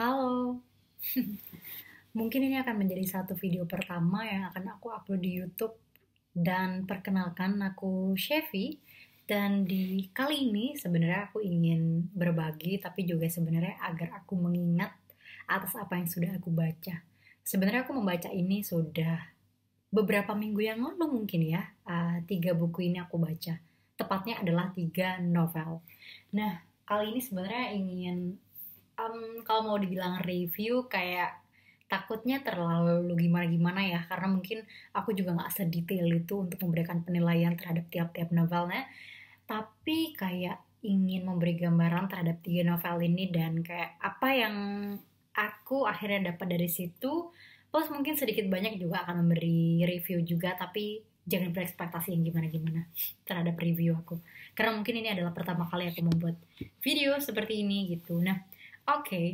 Halo. Mungkin ini akan menjadi satu video pertama yang akan aku upload di YouTube dan perkenalkan aku Chevy dan di kali ini sebenarnya aku ingin berbagi tapi juga sebenarnya agar aku mengingat atas apa yang sudah aku baca. Sebenarnya aku membaca ini sudah beberapa minggu yang lalu mungkin ya uh, tiga buku ini aku baca tepatnya adalah tiga novel nah kali ini sebenarnya ingin um, kalau mau dibilang review kayak takutnya terlalu gimana-gimana ya karena mungkin aku juga nggak sedetail itu untuk memberikan penilaian terhadap tiap-tiap novelnya tapi kayak ingin memberi gambaran terhadap tiga novel ini dan kayak apa yang aku akhirnya dapat dari situ plus mungkin sedikit banyak juga akan memberi review juga tapi jangan berekspektasi yang gimana-gimana terhadap review aku karena mungkin ini adalah pertama kali aku membuat video seperti ini gitu nah Oke, okay.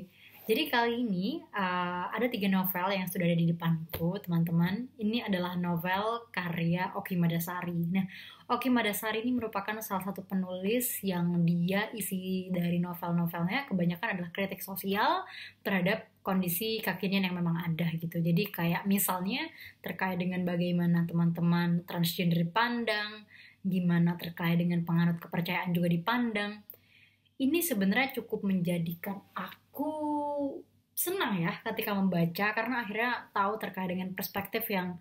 jadi kali ini uh, ada tiga novel yang sudah ada di depanku, teman-teman. Ini adalah novel karya Oki Madasari. Nah, Oki Madasari ini merupakan salah satu penulis yang dia isi dari novel-novelnya kebanyakan adalah kritik sosial terhadap kondisi kekinian yang memang ada gitu. Jadi kayak misalnya terkait dengan bagaimana teman-teman transgender dipandang, gimana terkait dengan penganut kepercayaan juga dipandang, ini sebenarnya cukup menjadikan aku senang ya ketika membaca karena akhirnya tahu terkait dengan perspektif yang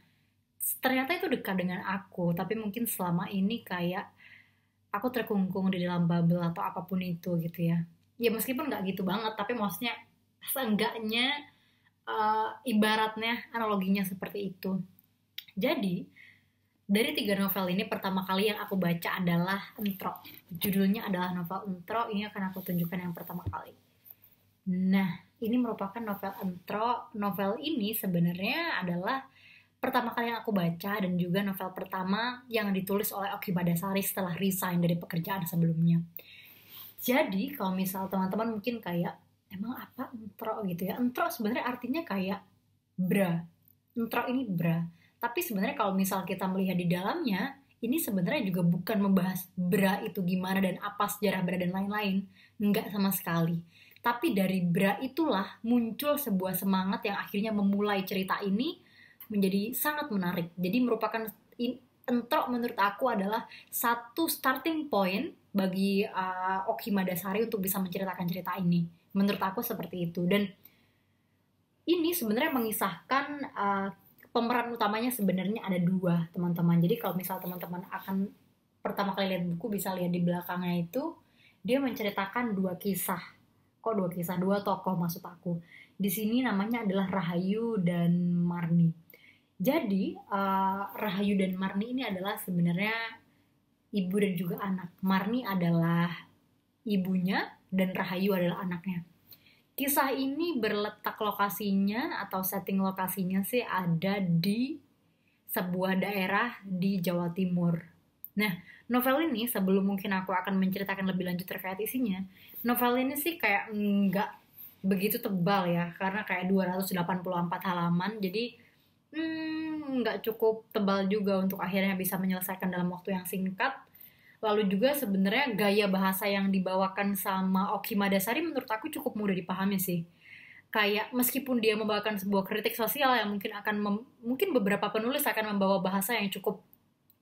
ternyata itu dekat dengan aku tapi mungkin selama ini kayak aku terkungkung di dalam bubble atau apapun itu gitu ya ya meskipun nggak gitu banget tapi maksudnya seenggaknya uh, ibaratnya analoginya seperti itu jadi dari tiga novel ini pertama kali yang aku baca adalah Entro. Judulnya adalah novel Entro. Ini akan aku tunjukkan yang pertama kali. Nah, ini merupakan novel Entro. Novel ini sebenarnya adalah pertama kali yang aku baca dan juga novel pertama yang ditulis oleh Oki Badasari setelah resign dari pekerjaan sebelumnya. Jadi, kalau misal teman-teman mungkin kayak emang apa Entro gitu ya. Entro sebenarnya artinya kayak bra. Entro ini bra tapi sebenarnya kalau misal kita melihat di dalamnya, ini sebenarnya juga bukan membahas bra itu gimana dan apa sejarah bra dan lain-lain. Enggak sama sekali. Tapi dari bra itulah muncul sebuah semangat yang akhirnya memulai cerita ini menjadi sangat menarik. Jadi merupakan entrok menurut aku adalah satu starting point bagi uh, eh, Okima Madasari untuk bisa menceritakan cerita ini. Menurut aku seperti itu. Dan ini sebenarnya mengisahkan uh, pemeran utamanya sebenarnya ada dua teman-teman jadi kalau misal teman-teman akan pertama kali lihat buku bisa lihat di belakangnya itu dia menceritakan dua kisah kok dua kisah dua tokoh maksud aku di sini namanya adalah Rahayu dan Marni jadi uh, Rahayu dan Marni ini adalah sebenarnya ibu dan juga anak Marni adalah ibunya dan Rahayu adalah anaknya Kisah ini berletak lokasinya atau setting lokasinya sih ada di sebuah daerah di Jawa Timur. Nah, novel ini sebelum mungkin aku akan menceritakan lebih lanjut terkait isinya, novel ini sih kayak nggak begitu tebal ya, karena kayak 284 halaman, jadi hmm, nggak hmm, cukup tebal juga untuk akhirnya bisa menyelesaikan dalam waktu yang singkat lalu juga sebenarnya gaya bahasa yang dibawakan sama Oki Madasari menurut aku cukup mudah dipahami sih kayak meskipun dia membawakan sebuah kritik sosial yang mungkin akan mem, mungkin beberapa penulis akan membawa bahasa yang cukup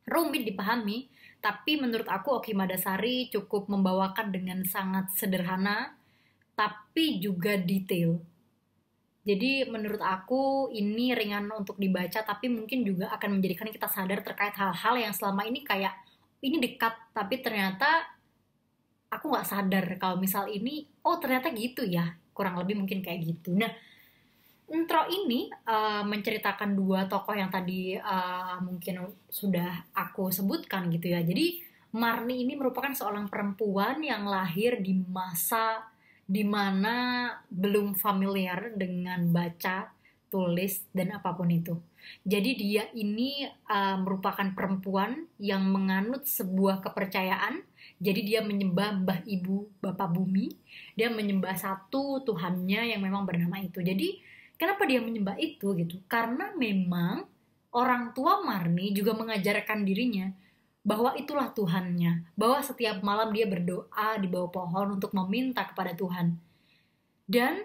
rumit dipahami, tapi menurut aku Oki Madasari cukup membawakan dengan sangat sederhana tapi juga detail. Jadi menurut aku ini ringan untuk dibaca tapi mungkin juga akan menjadikan kita sadar terkait hal-hal yang selama ini kayak ini dekat tapi ternyata aku nggak sadar kalau misal ini oh ternyata gitu ya kurang lebih mungkin kayak gitu nah intro ini uh, menceritakan dua tokoh yang tadi uh, mungkin sudah aku sebutkan gitu ya jadi Marni ini merupakan seorang perempuan yang lahir di masa dimana belum familiar dengan baca tulis, dan apapun itu. Jadi dia ini uh, merupakan perempuan yang menganut sebuah kepercayaan. Jadi dia menyembah Mbah Ibu Bapak Bumi, dia menyembah satu Tuhannya yang memang bernama itu. Jadi kenapa dia menyembah itu gitu? Karena memang orang tua Marni juga mengajarkan dirinya bahwa itulah Tuhannya, bahwa setiap malam dia berdoa di bawah pohon untuk meminta kepada Tuhan. Dan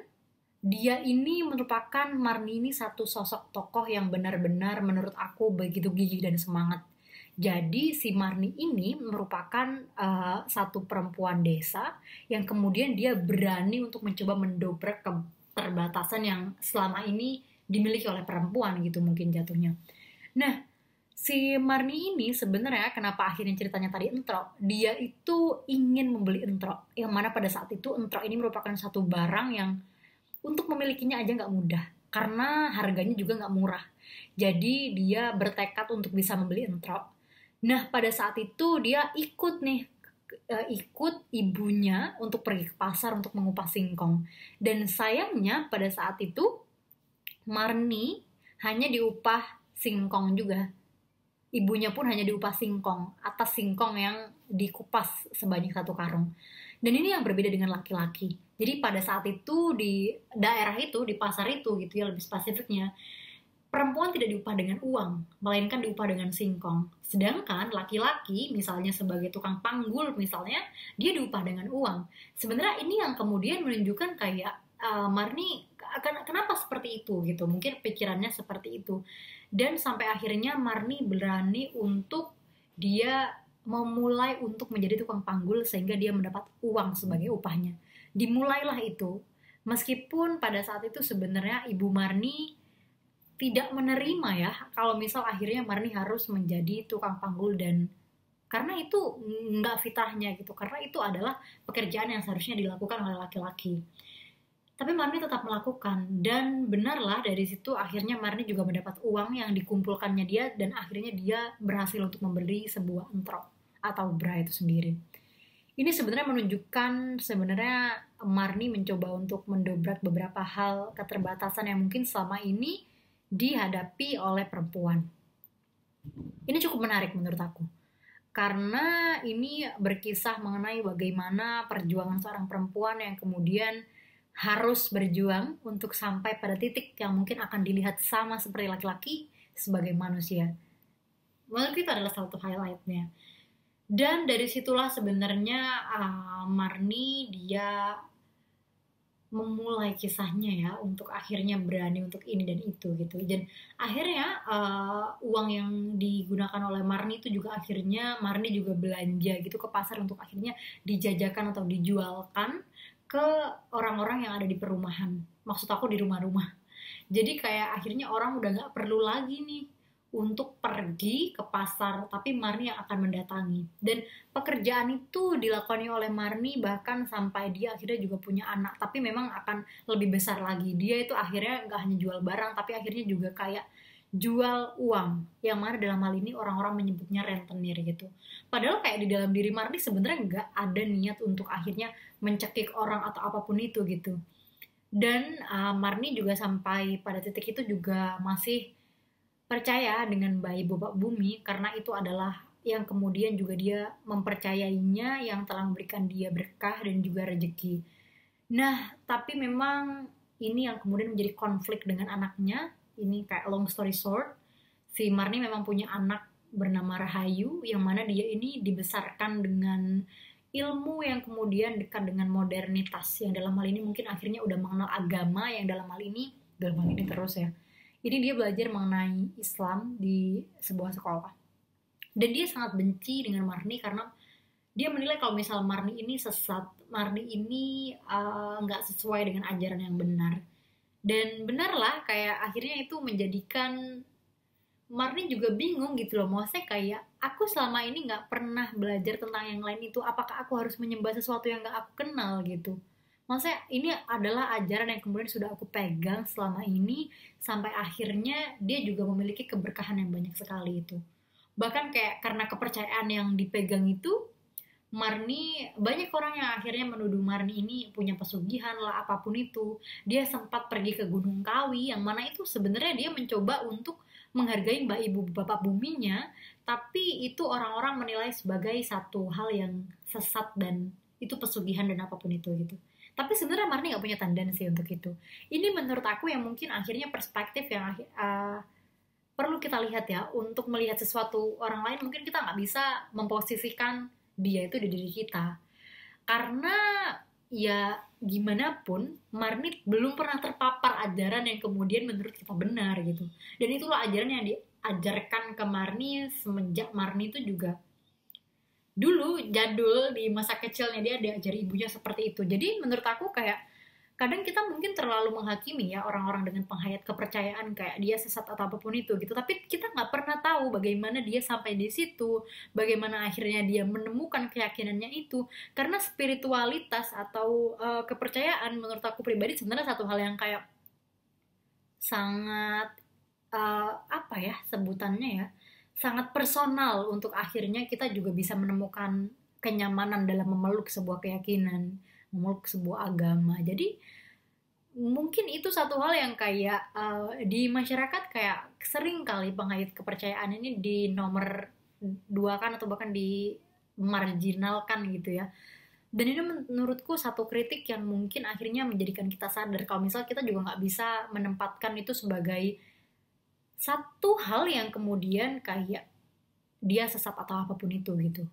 dia ini merupakan Marni ini satu sosok tokoh yang benar-benar menurut aku begitu gigih dan semangat. Jadi si Marni ini merupakan uh, satu perempuan desa yang kemudian dia berani untuk mencoba mendobrak keterbatasan yang selama ini dimiliki oleh perempuan gitu mungkin jatuhnya. Nah, si Marni ini sebenarnya kenapa akhirnya ceritanya tadi entrok? Dia itu ingin membeli entrok yang mana pada saat itu entrok ini merupakan satu barang yang untuk memilikinya aja nggak mudah karena harganya juga nggak murah. Jadi dia bertekad untuk bisa membeli entrop. Nah pada saat itu dia ikut nih e, ikut ibunya untuk pergi ke pasar untuk mengupas singkong. Dan sayangnya pada saat itu Marni hanya diupah singkong juga. Ibunya pun hanya diupah singkong atas singkong yang dikupas sebanyak satu karung. Dan ini yang berbeda dengan laki-laki. Jadi pada saat itu di daerah itu, di pasar itu gitu ya lebih spesifiknya, perempuan tidak diupah dengan uang, melainkan diupah dengan singkong. Sedangkan laki-laki, misalnya sebagai tukang panggul misalnya, dia diupah dengan uang. Sebenarnya ini yang kemudian menunjukkan kayak uh, Marni kenapa seperti itu gitu. Mungkin pikirannya seperti itu. Dan sampai akhirnya Marni berani untuk dia memulai untuk menjadi tukang panggul sehingga dia mendapat uang sebagai upahnya. Dimulailah itu, meskipun pada saat itu sebenarnya Ibu Marni tidak menerima ya kalau misal akhirnya Marni harus menjadi tukang panggul dan karena itu nggak fitrahnya gitu karena itu adalah pekerjaan yang seharusnya dilakukan oleh laki-laki tapi Marni tetap melakukan dan benarlah dari situ akhirnya Marni juga mendapat uang yang dikumpulkannya dia dan akhirnya dia berhasil untuk membeli sebuah entrok atau bra itu sendiri. Ini sebenarnya menunjukkan sebenarnya Marni mencoba untuk mendobrak beberapa hal keterbatasan yang mungkin selama ini dihadapi oleh perempuan. Ini cukup menarik menurut aku. Karena ini berkisah mengenai bagaimana perjuangan seorang perempuan yang kemudian harus berjuang untuk sampai pada titik yang mungkin akan dilihat sama seperti laki-laki sebagai manusia. Menurut itu adalah satu highlightnya dan dari situlah sebenarnya uh, Marni dia memulai kisahnya ya untuk akhirnya berani untuk ini dan itu gitu dan akhirnya uh, uang yang digunakan oleh Marni itu juga akhirnya Marni juga belanja gitu ke pasar untuk akhirnya dijajakan atau dijualkan ke orang-orang yang ada di perumahan maksud aku di rumah-rumah jadi kayak akhirnya orang udah nggak perlu lagi nih untuk pergi ke pasar, tapi Marni yang akan mendatangi. Dan pekerjaan itu dilakoni oleh Marni bahkan sampai dia akhirnya juga punya anak, tapi memang akan lebih besar lagi. Dia itu akhirnya nggak hanya jual barang, tapi akhirnya juga kayak jual uang, yang mana dalam hal ini orang-orang menyebutnya rentenir gitu. Padahal kayak di dalam diri Marni sebenarnya nggak ada niat untuk akhirnya mencekik orang atau apapun itu gitu. Dan uh, Marni juga sampai pada titik itu juga masih percaya dengan bayi bapak bumi karena itu adalah yang kemudian juga dia mempercayainya yang telah memberikan dia berkah dan juga rejeki. Nah, tapi memang ini yang kemudian menjadi konflik dengan anaknya. Ini kayak long story short, si Marni memang punya anak bernama Rahayu yang mana dia ini dibesarkan dengan ilmu yang kemudian dekat dengan modernitas yang dalam hal ini mungkin akhirnya udah mengenal agama yang dalam hal ini dalam hal ini terus ya jadi dia belajar mengenai Islam di sebuah sekolah. Dan dia sangat benci dengan Marni karena dia menilai kalau misal Marni ini sesat, Marni ini eh, nggak uh, sesuai dengan ajaran yang benar. Dan benarlah kayak akhirnya itu menjadikan Marni juga bingung gitu loh maksudnya kayak aku selama ini nggak pernah belajar tentang yang lain itu apakah aku harus menyembah sesuatu yang nggak aku kenal gitu maksudnya ini adalah ajaran yang kemudian sudah aku pegang selama ini sampai akhirnya dia juga memiliki keberkahan yang banyak sekali itu bahkan kayak karena kepercayaan yang dipegang itu Marni banyak orang yang akhirnya menuduh Marni ini punya pesugihan lah apapun itu dia sempat pergi ke Gunung Kawi yang mana itu sebenarnya dia mencoba untuk menghargai mbak ibu bapak buminya tapi itu orang-orang menilai sebagai satu hal yang sesat dan itu pesugihan dan apapun itu gitu tapi sebenarnya Marni nggak punya tendensi untuk itu. Ini menurut aku yang mungkin akhirnya perspektif yang uh, perlu kita lihat ya untuk melihat sesuatu orang lain mungkin kita nggak bisa memposisikan dia itu di diri kita karena ya gimana pun Marni belum pernah terpapar ajaran yang kemudian menurut kita benar gitu dan itulah ajaran yang diajarkan ke Marni semenjak Marni itu juga dulu jadul di masa kecilnya dia diajari ibunya seperti itu. Jadi menurut aku kayak kadang kita mungkin terlalu menghakimi ya orang-orang dengan penghayat kepercayaan kayak dia sesat atau apapun itu gitu tapi kita nggak pernah tahu bagaimana dia sampai di situ bagaimana akhirnya dia menemukan keyakinannya itu karena spiritualitas atau uh, kepercayaan menurut aku pribadi sebenarnya satu hal yang kayak sangat uh, apa ya sebutannya ya sangat personal untuk akhirnya kita juga bisa menemukan kenyamanan dalam memeluk sebuah keyakinan, memeluk sebuah agama. Jadi mungkin itu satu hal yang kayak uh, di masyarakat kayak sering kali pengait kepercayaan ini di nomor dua kan atau bahkan di marginalkan gitu ya. Dan ini menurutku satu kritik yang mungkin akhirnya menjadikan kita sadar kalau misal kita juga nggak bisa menempatkan itu sebagai satu hal yang kemudian kayak dia sesat atau apapun itu gitu.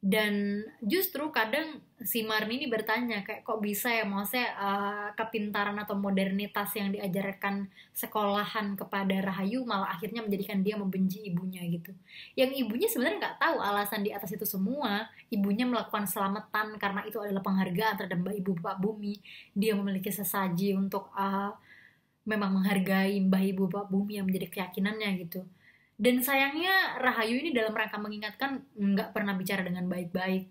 Dan justru kadang si Marni ini bertanya kayak kok bisa ya maksudnya uh, kepintaran atau modernitas yang diajarkan sekolahan kepada Rahayu malah akhirnya menjadikan dia membenci ibunya gitu. Yang ibunya sebenarnya nggak tahu alasan di atas itu semua. Ibunya melakukan selamatan karena itu adalah penghargaan terhadap ibu bapak bumi. Dia memiliki sesaji untuk uh, memang menghargai mbah ibu bapak bumi yang menjadi keyakinannya gitu. Dan sayangnya Rahayu ini dalam rangka mengingatkan nggak pernah bicara dengan baik-baik.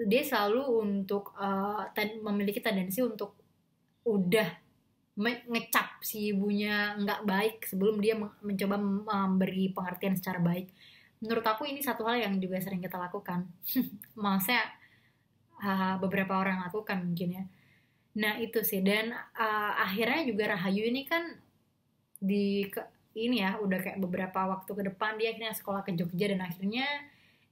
Dia selalu untuk uh, memiliki tendensi untuk udah ngecap si ibunya nggak baik sebelum dia mencoba memberi pengertian secara baik. Menurut aku ini satu hal yang juga sering kita lakukan. Maksudnya uh, beberapa orang lakukan mungkin ya Nah itu sih dan uh, akhirnya juga Rahayu ini kan di ke, ini ya udah kayak beberapa waktu ke depan dia akhirnya sekolah ke Jogja dan akhirnya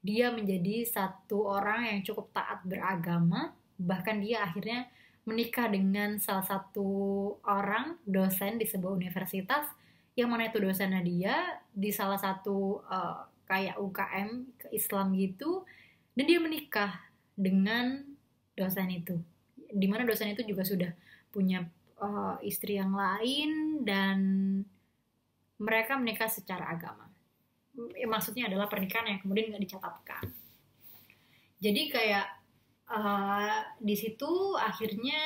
dia menjadi satu orang yang cukup taat beragama bahkan dia akhirnya menikah dengan salah satu orang dosen di sebuah universitas yang mana itu dosennya dia di salah satu uh, kayak UKM ke Islam gitu dan dia menikah dengan dosen itu di mana dosen itu juga sudah punya uh, istri yang lain dan mereka menikah secara agama maksudnya adalah pernikahan yang kemudian nggak dicatatkan jadi kayak uh, di situ akhirnya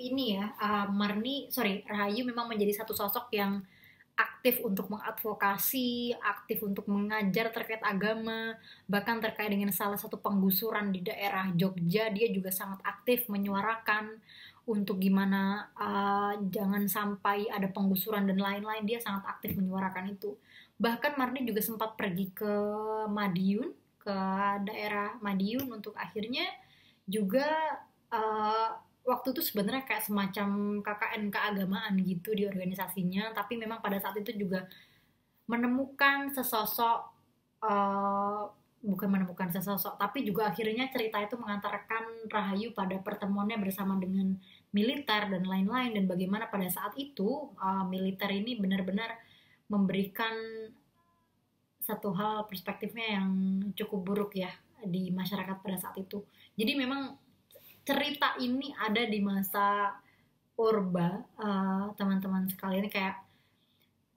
ini ya uh, Marni sorry Rahayu memang menjadi satu sosok yang aktif untuk mengadvokasi, aktif untuk mengajar terkait agama, bahkan terkait dengan salah satu penggusuran di daerah Jogja, dia juga sangat aktif menyuarakan untuk gimana uh, jangan sampai ada penggusuran dan lain-lain, dia sangat aktif menyuarakan itu. Bahkan Marni juga sempat pergi ke Madiun, ke daerah Madiun untuk akhirnya juga uh, waktu itu sebenarnya kayak semacam KKN keagamaan gitu di organisasinya tapi memang pada saat itu juga menemukan sesosok uh, bukan menemukan sesosok tapi juga akhirnya cerita itu mengantarkan Rahayu pada pertemuannya bersama dengan militer dan lain-lain dan bagaimana pada saat itu uh, militer ini benar-benar memberikan satu hal perspektifnya yang cukup buruk ya di masyarakat pada saat itu. Jadi memang cerita ini ada di masa Orba teman eh, teman-teman sekalian kayak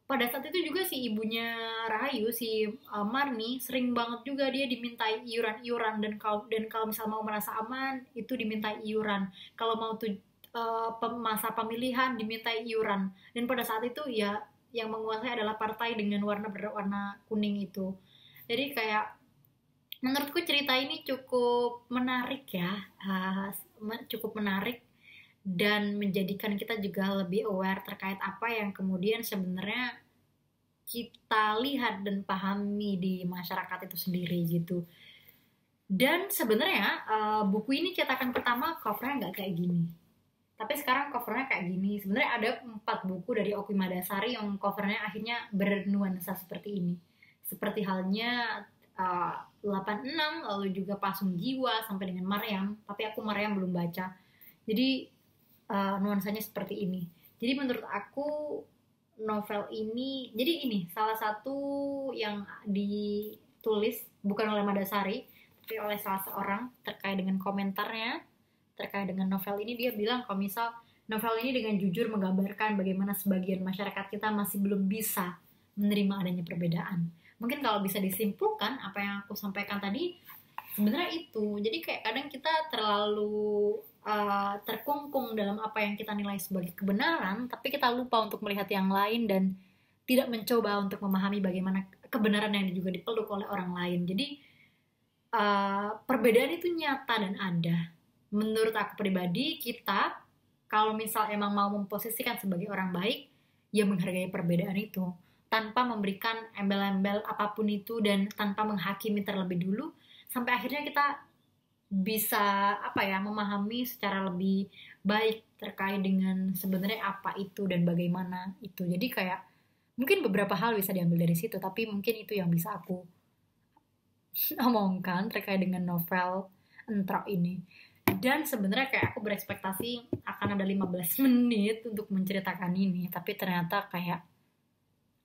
pada saat itu juga si ibunya Rahayu si uh, Marni sering banget juga dia dimintai iuran-iuran dan kalau dan kalau misal mau merasa aman itu dimintai iuran kalau mau tuh eh, masa pemilihan dimintai iuran dan pada saat itu ya yang menguasai adalah partai dengan warna berwarna kuning itu jadi kayak menurutku cerita ini cukup menarik ya eh, cukup menarik dan menjadikan kita juga lebih aware terkait apa yang kemudian sebenarnya kita lihat dan pahami di masyarakat itu sendiri gitu dan sebenarnya eh, buku ini cetakan pertama covernya nggak kayak gini tapi sekarang covernya kayak gini sebenarnya ada empat buku dari Oki yang covernya akhirnya bernuansa seperti ini seperti halnya 86 eh, lalu juga Pasung Jiwa sampai dengan Maryam tapi aku Maryam belum baca jadi uh, nuansanya seperti ini jadi menurut aku novel ini jadi ini salah satu yang ditulis bukan oleh Madasari tapi oleh salah seorang terkait dengan komentarnya terkait dengan novel ini dia bilang kalau misal novel ini dengan jujur menggambarkan bagaimana sebagian masyarakat kita masih belum bisa menerima adanya perbedaan mungkin kalau bisa disimpulkan apa yang aku sampaikan tadi sebenarnya itu jadi kayak kadang kita terlalu uh, terkungkung dalam apa yang kita nilai sebagai kebenaran tapi kita lupa untuk melihat yang lain dan tidak mencoba untuk memahami bagaimana kebenaran yang juga dipeluk oleh orang lain jadi uh, perbedaan itu nyata dan ada menurut aku pribadi kita kalau misal emang mau memposisikan sebagai orang baik ya menghargai perbedaan itu tanpa memberikan embel-embel apapun itu dan tanpa menghakimi terlebih dulu sampai akhirnya kita bisa apa ya memahami secara lebih baik terkait dengan sebenarnya apa itu dan bagaimana itu jadi kayak mungkin beberapa hal bisa diambil dari situ tapi mungkin itu yang bisa aku omongkan terkait dengan novel entro ini dan sebenarnya kayak aku berekspektasi akan ada 15 menit untuk menceritakan ini tapi ternyata kayak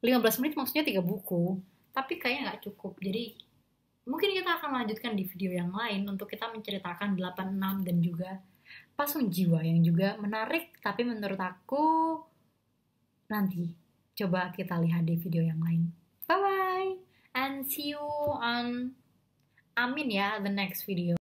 15 menit maksudnya tiga buku tapi kayaknya nggak cukup jadi mungkin kita akan lanjutkan di video yang lain untuk kita menceritakan 86 dan juga pasung jiwa yang juga menarik tapi menurut aku nanti coba kita lihat di video yang lain bye bye and see you on Amin ya the next video